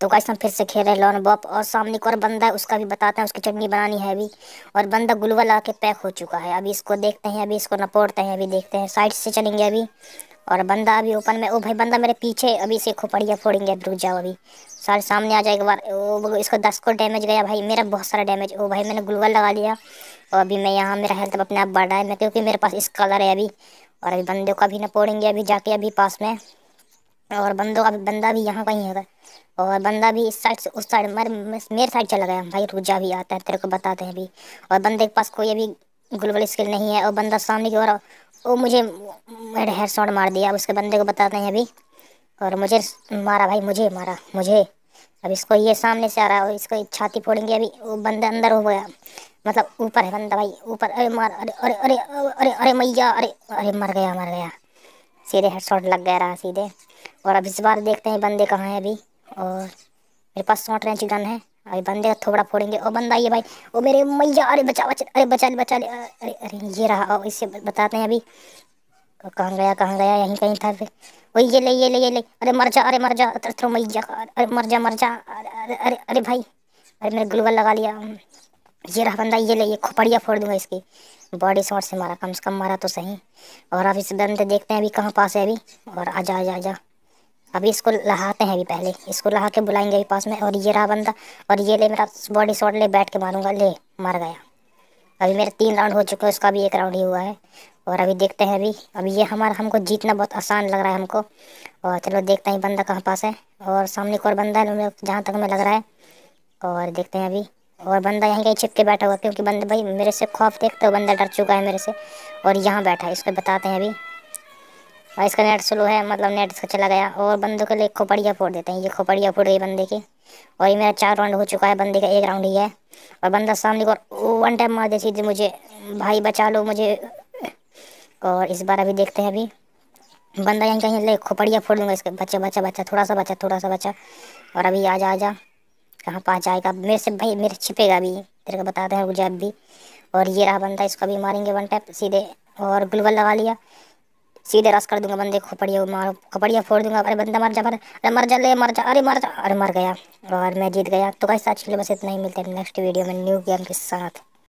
तो गाइस हम फिर से खेल रहे हैं लॉन बॉप और सामने एक और बंदा है उसका भी बताते हैं उसकी चटनी बनानी है अभी और बंदा गुलवल के पैक हो चुका है अभी इसको देखते हैं अभी इसको नपोड़ते हैं अभी देखते हैं साइड से चलेंगे अभी और बंदा अभी ओपन में ओ भाई बंदा मेरे पीछे अभी इसे खोपड़िया फोड़ेंगे रुक जाओ अभी सारे सामने आ जाए एक बार ओ इसको दस को डैमेज गया भाई मेरा बहुत सारा डैमेज ओ भाई मैंने गुलवल लगा लिया और अभी मैं यहाँ मेरा हेल्थ अपने आप बढ़ रहा है मैं क्योंकि मेरे पास इस कलर है अभी और अभी बंदे को अभी नपोड़ेंगे अभी जाके अभी पास में और बंदों का बंदा भी यहाँ कहीं है और बंदा भी इस साइड से उस साइड मर मेरे साइड चला गया भाई रुक जा भी आता है तेरे को बताते हैं अभी और बंदे के पास कोई अभी ग्लोबल स्किल नहीं है और बंदा सामने की ओर वो मुझे मेरे हेयर शॉट मार दिया अब उसके बंदे को बताते हैं अभी और मुझे मारा भाई मुझे मारा मुझे अब इसको ये सामने से आ रहा है और इसको छाती फोड़ेंगे अभी वो बंदा अंदर हो गया मतलब ऊपर है बंदा भाई ऊपर अरे मार अरे अरे अरे अरे अरे मैया अरे अरे मर गया मर गया सीधे हेड शॉट लग गया रहा सीधे और अब इस बार देखते हैं बंदे कहाँ हैं अभी और मेरे पास शॉर्ट रेंज गन है अभी बंदे का थोड़ा फोड़ेंगे और बंदा ये भाई ओ मेरे मैया अरे बचा बचा अरे बचा ले बचा ले अरे अरे ये रहा और इससे बताते हैं अभी कहाँ गया कहाँ गया यहीं कहीं था फिर वही ये ले ये ले ये ले अरे मर जा अरे मर जा थ्रो मैया अरे मर जा मर जा अरे अरे अरे भाई अरे मेरे ग्लूगल लगा लिया ये रहा बंदा ये ले ये खोपड़िया फोड़ दूंगा इसकी बॉडी शॉट से मारा कम से कम मारा तो सही और अब इस बंदे देखते हैं अभी कहाँ पास है अभी और आ जा आ जा अभी इसको लहाते हैं अभी पहले इसको लहा के बुलाएंगे अभी पास में और ये रहा बंदा और ये ले मेरा बॉडी शॉट ले बैठ के मारूंगा ले मार गया अभी मेरे तीन राउंड हो चुके हैं उसका भी एक राउंड ही हुआ है और अभी देखते हैं अभी अभी ये हमारा हमको जीतना बहुत आसान लग रहा है हमको और चलो देखते हैं बंदा कहाँ पास है और सामने एक और बंदा है जहाँ तक हमें लग रहा है और देखते हैं अभी और बंदा यहीं कहीं छिप के बैठा हुआ क्योंकि बंदा भाई मेरे से खौफ देखते हो बंदा डर चुका है मेरे से और यहाँ बैठा है इसको बताते हैं अभी और इसका नेट स्लो है मतलब नेट इसका चला गया और बंदे को ले खोपड़िया फोड़ देते हैं ये खोपड़िया फोड़ गई बंदे की और ये मेरा चार राउंड हो चुका है बंदे का एक राउंड ही है और बंदा सामने को वन टाइम मार दे सीधे मुझे भाई बचा लो मुझे और इस बार अभी देखते हैं अभी बंदा यहीं कहीं ले खोपड़िया फोड़ दूंगा इसका बच्चा बच्चा बच्चा थोड़ा सा बच्चा थोड़ा सा बच्चा और अभी आ जा आ जा कहाँ पहुँच जाएगा मेरे से भाई मेरे छिपेगा अभी तेरे को बताते हैं मुझे अब भी और ये रहा बंदा इसको अभी मारेंगे वन टैप सीधे और ग्लूगल लगा लिया सीधे रस कर दूंगा बंदे खोपड़िया मार खोपड़िया फोड़ दूंगा अरे बंदा मर जा मर अरे मर जा ले मर जा अरे मर जा अरे मर गया और मैं जीत गया तो कैसे अच्छी बस इतना ही मिलते हैं नेक्स्ट वीडियो में न्यू गेम के साथ